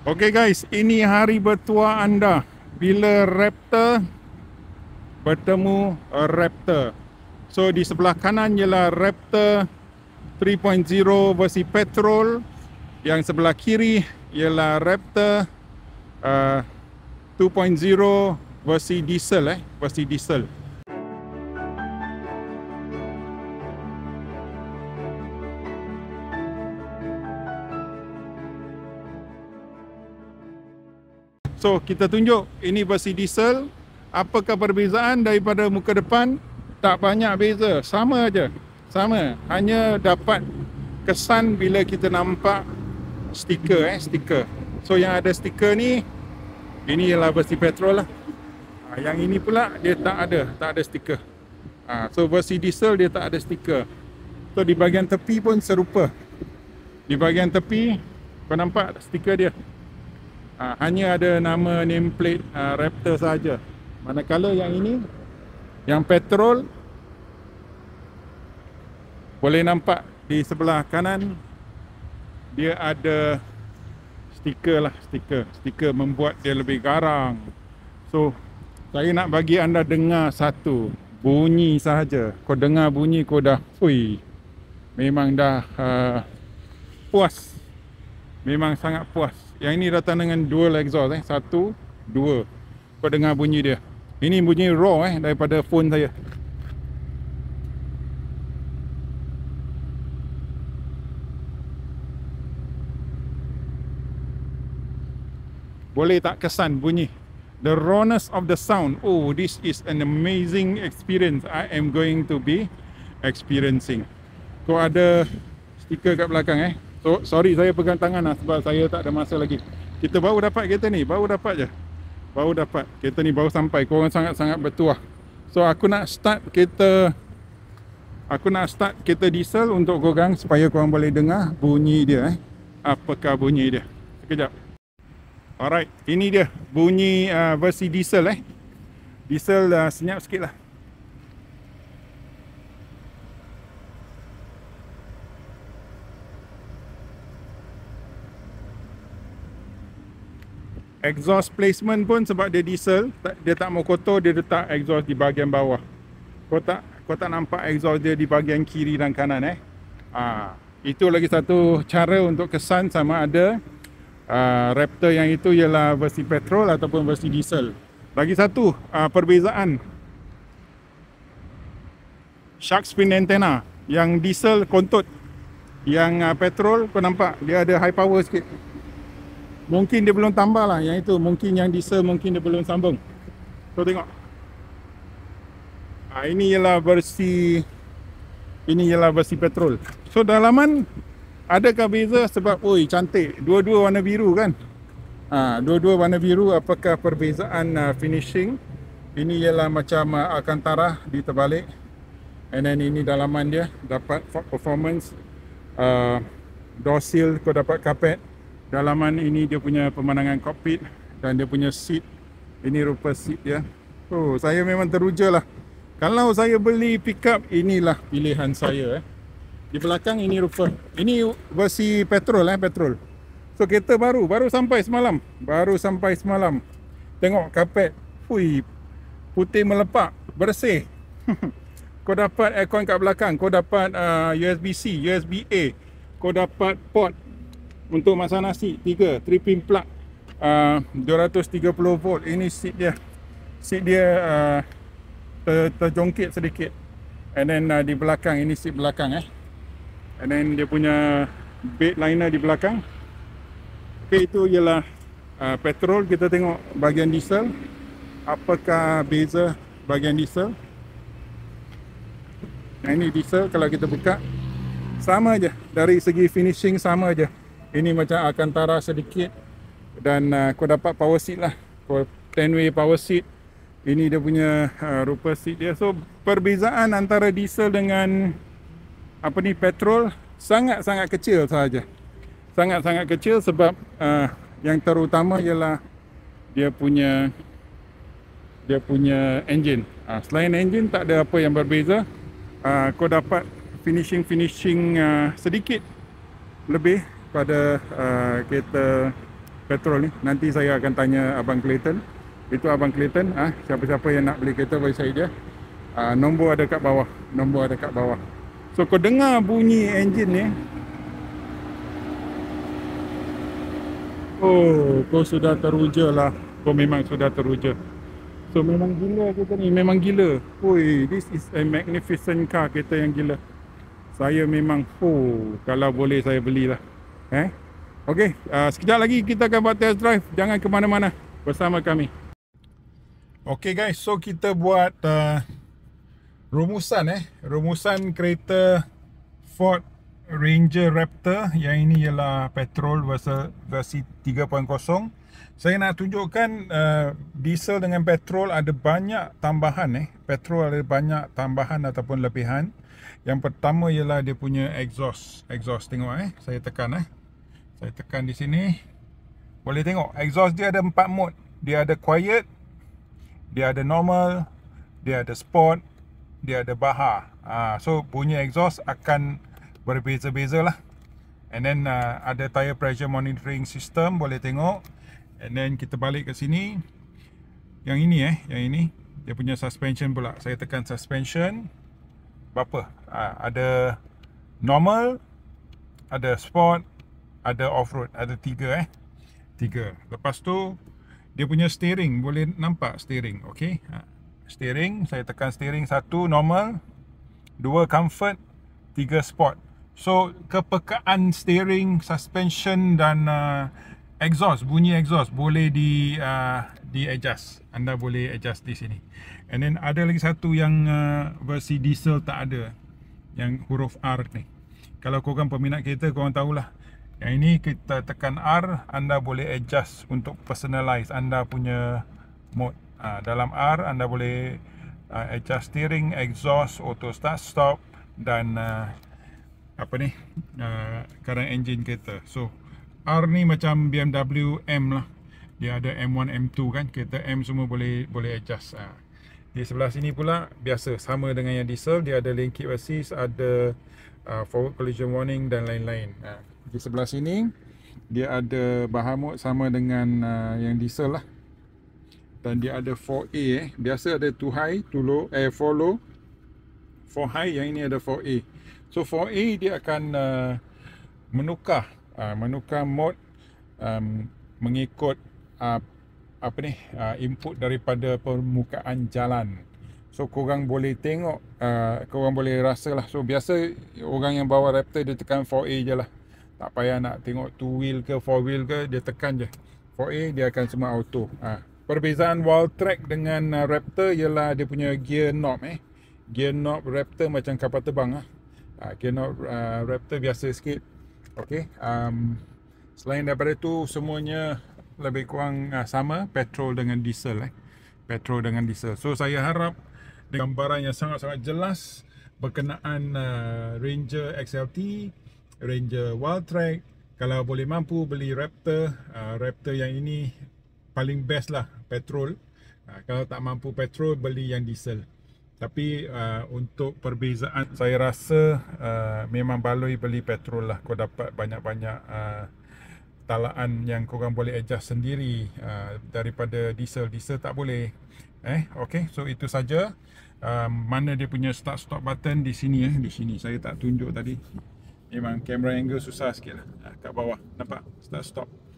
Okay guys, ini hari bertua anda bila raptor bertemu raptor. So di sebelah kanan ialah raptor 3.0 versi petrol. Yang sebelah kiri ialah raptor uh, 2.0 versi diesel eh, versi diesel. So kita tunjuk ini versi diesel. Apakah perbezaan daripada muka depan? Tak banyak beza. Sama aja. Sama. Hanya dapat kesan bila kita nampak stiker eh, stiker. So yang ada stiker ni ini ialah versi petrol lah. Ah, yang ini pula dia tak ada, tak ada stiker. Ah, so versi diesel dia tak ada stiker. So di bahagian tepi pun serupa. Di bahagian tepi kau nampak stiker dia uh, hanya ada nama nameplate uh, Raptor saja. Manakala yang ini yang petrol boleh nampak di sebelah kanan dia ada stiker lah stiker stiker membuat dia lebih garang. So saya nak bagi anda dengar satu bunyi sahaja. Kau dengar bunyi kau dah, fui. Memang dah uh, puas memang sangat puas. Yang ini datang dengan dual exhaust eh. Satu, dua. Kau dengar bunyi dia. Ini bunyi raw eh daripada phone saya. Boleh tak kesan bunyi? The rawness of the sound. Oh, this is an amazing experience I am going to be experiencing. Kau ada stiker kat belakang eh. So, sorry saya pegang tangan lah sebab saya tak ada masa lagi. Kita baru dapat kereta ni, baru dapat je. Baru dapat. Kereta ni baru sampai. Korang sangat-sangat bertuah. So aku nak start kereta aku nak start kereta diesel untuk korang supaya korang boleh dengar bunyi dia eh. Apakah bunyi dia? Sekejap. Alright, ini dia bunyi uh, versi diesel eh. Diesel uh, senyap sikit lah. exhaust placement pun sebab dia diesel dia tak mau kotor dia letak exhaust di bahagian bawah kau tak kau tak nampak exhaust dia di bahagian kiri dan kanan eh ha, itu lagi satu cara untuk kesan sama ada uh, Raptor yang itu ialah versi petrol ataupun versi diesel lagi satu uh, perbezaan shark fin antenna yang diesel kontot yang uh, petrol kau nampak dia ada high power sikit Mungkin dia belum tambah lah yang itu Mungkin yang diesel mungkin dia belum sambung So tengok ha, Ini ialah versi Ini ialah versi petrol So dalaman Adakah beza sebab Oi cantik Dua-dua warna biru kan ah, Dua-dua ha, warna biru apakah perbezaan uh, finishing Ini ialah macam uh, Alcantara di terbalik And then ini dalaman dia Dapat performance uh, Dorsil kau dapat carpet dalaman ini dia punya pemandangan kokpit dan dia punya seat ini rupa seat ya. oh saya memang teruja lah kalau saya beli pickup inilah pilihan saya eh. di belakang ini rupa ini versi petrol eh petrol so kereta baru baru sampai semalam baru sampai semalam tengok kapet fui putih melepak bersih kau dapat aircon kat belakang kau dapat uh, USB-C USB-A kau dapat port untuk masa nasi tiga tripping plug uh, 230 volt ini seat dia seat dia uh, ter, terjongkit sedikit and then uh, di belakang ini seat belakang eh and then dia punya bed liner di belakang ok itu ialah uh, petrol kita tengok bahagian diesel apakah beza bahagian diesel yang ini diesel kalau kita buka sama aja dari segi finishing sama je ini macam Alcantara sedikit dan uh, kau dapat power seat lah kau 10-way power seat ini dia punya uh, rupa seat dia so perbezaan antara diesel dengan apa ni petrol sangat-sangat kecil sahaja sangat-sangat kecil sebab uh, yang terutama ialah dia punya dia punya engine. uh, selain engine tak ada apa yang berbeza uh, ah, kau dapat finishing-finishing uh, sedikit lebih pada uh, kereta petrol ni nanti saya akan tanya abang Clayton itu abang Clayton ah ha? siapa-siapa yang nak beli kereta bagi saya je. uh, ah, nombor ada kat bawah nombor ada kat bawah so kau dengar bunyi enjin ni oh kau sudah teruja lah kau memang sudah teruja so memang gila kereta ni memang gila oi this is a magnificent car kereta yang gila saya memang oh kalau boleh saya belilah Eh? Okey, uh, sekejap lagi kita akan buat test drive. Jangan ke mana-mana bersama kami. Okey guys, so kita buat uh, rumusan eh. Rumusan kereta Ford Ranger Raptor. Yang ini ialah petrol versi 3.0. Saya nak tunjukkan uh, diesel dengan petrol ada banyak tambahan eh. Petrol ada banyak tambahan ataupun lebihan. Yang pertama ialah dia punya exhaust. Exhaust tengok eh. Saya tekan eh. Saya tekan di sini Boleh tengok Exhaust dia ada empat mode Dia ada quiet Dia ada normal Dia ada sport Dia ada bahar ha, ah, So punya exhaust akan Berbeza-beza lah And then uh, ada tire pressure monitoring system Boleh tengok And then kita balik ke sini Yang ini eh Yang ini Dia punya suspension pula Saya tekan suspension Berapa? Ha, ada normal Ada sport ada off-road ada tiga eh tiga lepas tu dia punya steering boleh nampak steering ok ha. steering saya tekan steering satu normal dua comfort tiga sport so kepekaan steering suspension dan uh, exhaust bunyi exhaust boleh di uh, di adjust anda boleh adjust di sini and then ada lagi satu yang uh, versi diesel tak ada yang huruf R ni kalau korang peminat kereta korang tahulah yang ini kita tekan R Anda boleh adjust untuk personalize anda punya mode uh, Dalam R anda boleh uh, adjust steering, exhaust, auto start stop Dan uh, apa ni uh, Current engine kereta So R ni macam BMW M lah dia ada M1, M2 kan. Kereta M semua boleh boleh adjust. Ha. Di sebelah sini pula, biasa. Sama dengan yang diesel. Dia ada link keep assist, ada uh, forward collision warning dan lain-lain. Di sebelah sini dia ada bahamut sama dengan uh, yang diesel lah. Dan dia ada 4A eh. Biasa ada 2 high, 2 low, eh 4 low. 4 high yang ini ada 4A. So 4A dia akan uh, menukar uh, menukar mod um, mengikut uh, apa ni uh, input daripada permukaan jalan. So korang boleh tengok uh, korang boleh rasa lah. So biasa orang yang bawa Raptor dia tekan 4A je lah. Tak payah nak tengok two wheel ke four wheel ke Dia tekan je 4A dia akan semua auto ha. Perbezaan wall track dengan uh, Raptor Ialah dia punya gear knob eh Gear knob Raptor macam kapal terbang lah ha. Gear knob uh, Raptor biasa sikit Okay um, Selain daripada tu semuanya Lebih kurang uh, sama Petrol dengan diesel eh Petrol dengan diesel So saya harap Gambaran yang sangat-sangat jelas Berkenaan uh, Ranger XLT Ranger Wildtrak kalau boleh mampu beli Raptor uh, Raptor yang ini paling best lah petrol uh, kalau tak mampu petrol beli yang diesel tapi uh, untuk perbezaan saya rasa uh, memang baloi beli petrol lah kau dapat banyak-banyak uh, talaan yang kau orang boleh adjust sendiri uh, daripada diesel diesel tak boleh eh okay. so itu saja uh, mana dia punya start stop button di sini eh di sini saya tak tunjuk tadi memang kamera angle susah sikit lah kat bawah nampak start stop